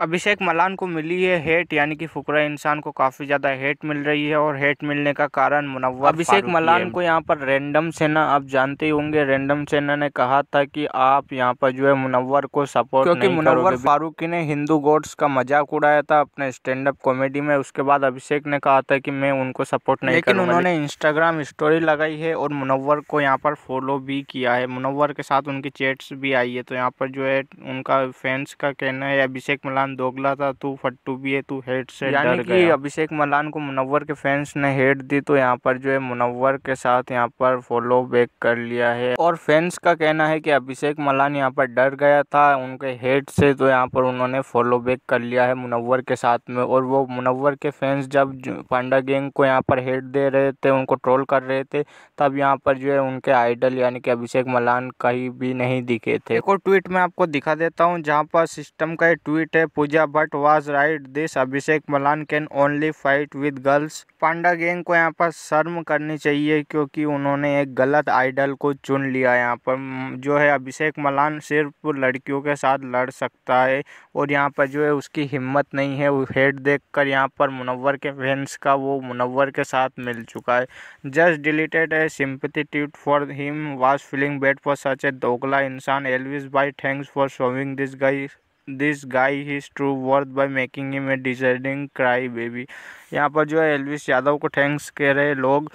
अभिषेक Malan को मिली है hate यानी कि फुकरा इंसान को काफ़ी ज़्यादा हेट मिल रही है और हेट मिलने का कारण मुनवर अभिषेक मलान को यहाँ पर रैंडम सेना आप जानते ही होंगे रैंडम सेना ने कहा था कि आप यहाँ पर जो है मुनवर को सपोर्ट क्योंकि मुनवर फारूकी ने हिंदू गोड्स का मजाक उड़ाया था अपने स्टैंड अप कॉमेडी में उसके बाद अभिषेक ने कहा था कि मैं उनको सपोर्ट नहीं लेकिन उन्होंने इंस्टाग्राम स्टोरी लगाई है और मुनवर को यहाँ पर फॉलो भी किया है मुनवर के साथ उनकी चैट्स भी आई है तो यहाँ पर जो है उनका फैंस का कहना है अभिषेक मलान मलान दोगला था तू फट्टू भी है तू हेड से डर गया अभिषेक मलान को मुनव्वर के फैंस ने हेड दी तो यहाँ पर जो है मुनव्वर के साथ यहाँ पर फॉलो बैक कर लिया है और फैंस का कहना है कि अभिषेक मलान यहाँ पर डर गया था उनके हेड से तो यहाँ पर उन्होंने फॉलो बैक कर लिया है मुनव्वर के साथ में और वो मुनव्वर के फैंस जब पांडा गैंग को यहाँ पर हेड दे रहे थे उनको ट्रोल कर रहे थे तब यहाँ पर जो है उनके आइडल यानी कि अभिषेक मलान कहीं भी नहीं दिखे थे एक और ट्वीट में आपको दिखा देता हूँ जहाँ पर सिस्टम का ये ट्वीट है Pooja Bhatt was right this Abhishek Malhan can only fight with girls Panda gang को यहाँ पर शर्म करनी चाहिए क्योंकि उन्होंने एक गलत आइडल को चुन लिया यहाँ पर जो है अभिषेक मलान सिर्फ लड़कियों के साथ लड़ सकता है और यहाँ पर जो है उसकी हिम्मत नहीं है वो हेड देख कर यहाँ पर मुनवर के फैंस का वो मुनवर के साथ मिल चुका है जस्ट डिलीटेड है sympathy tweet for him was feeling bad for such a दोगला इंसान एलविस बाई thanks for showing this guys this guy his true worth by making him a deserving baby. यहाँ पर जो है एलविस यादव को थैंक्स कह रहे लोग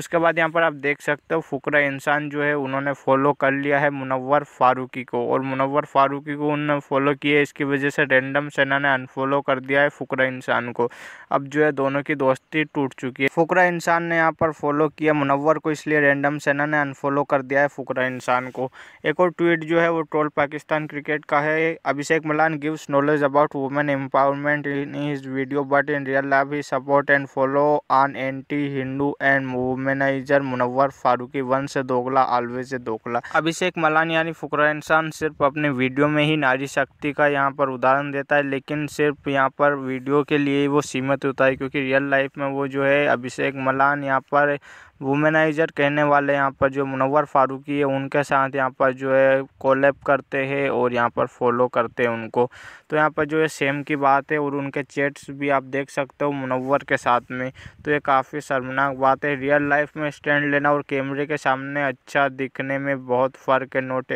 उसके बाद यहाँ पर आप देख सकते हो फुकरा इंसान जो है उन्होंने फॉलो कर लिया है मुनवर फारूकी को और मुनवर फारूकी को उन्होंने फॉलो किया है इसकी वजह से रेंडम सेना ने अनफॉलो कर दिया है फुकरा इंसान को अब जो है दोनों की दोस्ती टूट चुकी है फुकरा इंसान ने यहाँ पर फॉलो किया मुनवर को इसलिए रेंडम सेना ने अनफॉलो कर दिया है फुकरा इंसान को एक और ट्वीट जो है वो ट्रोल पाकिस्तान क्रिकेट का है Abhishek Malhan gives knowledge about women empowerment in his video but in real life is support and follow on anti Hindu and womaniser Munawar Faruqui one से दोगला आलवे से दोगला अभिषेक मलान यानी फुकरा इंसान सिर्फ अपने वीडियो में ही नारी शक्ति का यहाँ पर उदाहरण देता है लेकिन सिर्फ यहाँ पर वीडियो के लिए वो सीमित होता है क्योंकि रियल लाइफ में वो जो है अभिषेक मलान यहाँ पर वुमेनाइजर कहने वाले यहाँ पर जो मुनवर फारूकी है उनके साथ यहाँ पर जो है कोलेप करते हैं और यहाँ पर फॉलो करते हैं उनको तो यहाँ पर जो है सेम की बात है और उनके चैट्स भी आप देख सकते हो मुनवर मुनव्वर के साथ में तो ये काफ़ी शर्मनाक बात है रियल लाइफ में स्टैंड लेना और कैमरे के सामने अच्छा दिखने में बहुत फ़र्क है not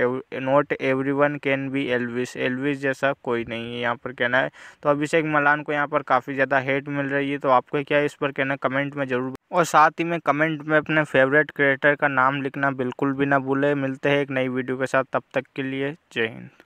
not every one can be Elvish Elvish जैसा कोई नहीं है यहाँ पर कहना है तो अभिषेक मलान को यहाँ पर काफ़ी ज़्यादा हेट मिल रही है तो आपको क्या इस पर कहना कमेंट में ज़रूर और साथ ही में कमेंट में अपने फेवरेट क्रिएटर का नाम लिखना बिल्कुल भी ना भूले मिलते हैं एक नई वीडियो के साथ तब तक के लिए जय हिंद